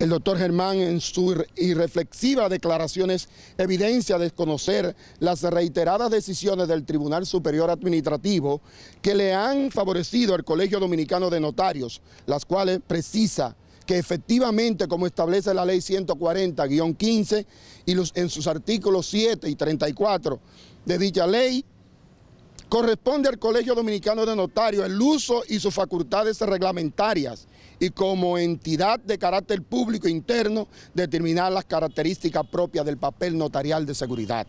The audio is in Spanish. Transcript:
El doctor Germán en sus irreflexivas declaraciones evidencia desconocer las reiteradas decisiones del Tribunal Superior Administrativo que le han favorecido al Colegio Dominicano de Notarios, las cuales precisa que efectivamente, como establece la ley 140-15 y en sus artículos 7 y 34 de dicha ley, Corresponde al Colegio Dominicano de Notarios el uso y sus facultades reglamentarias y como entidad de carácter público interno determinar las características propias del papel notarial de seguridad.